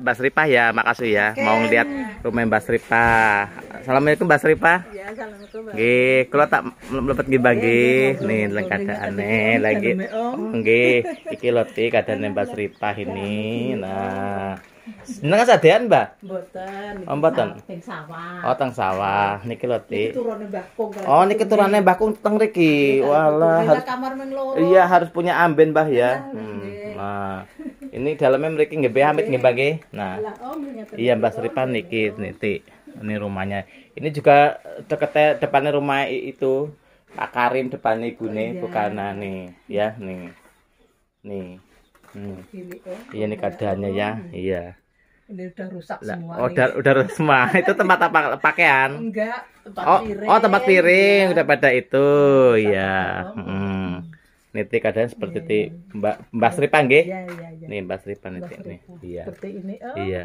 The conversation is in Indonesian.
Mbak Sripa ya, makasih ya. Okay. Mau ngeliat rumah Mbak Sripa. Assalamualaikum Mbak Sripa. kalau iya, Nggih, kula tak mlebet nggih iya, nggih. Iya, nih lagi kadane lagi. Nggih, iki loti kadane Mbak Sripa ini. Nah, Seneng sadean, Mbak? Mboten. Oh, mboten. Teng sawah. Oh, teng sawah. Niki loti. Ti. turune Mbah Kung. Oh, niki turune Mbah Kung teng riki. Walah. Iya, harus punya amben, Mbah ya. Hmm, nah. Ini dalamnya mereka nggak Hamid nggak bagai Nah. Oh, iya Mbak Sri niki niti. Ini rumahnya. Ini juga dekat depannya rumah itu Pak Karim depannya ibu nih, oh, iya. bukan nih ya nih. Nih. Hmm. Eh, iya ini oh, keadaannya ya. Iya. Ini udah rusak lah, semua. Oh, udah udah rusak semua. itu tempat apa pakaian? Enggak, tempat oh, piring. Oh, tempat piring iya. udah pada itu, ya niti keadaan seperti yeah, yeah. Iya. Mbak Mbak Sri nggih. Iya, iya, iya. Nih Mbak Sri Pangge. nih. Iya. Seperti ini. Oh, iya.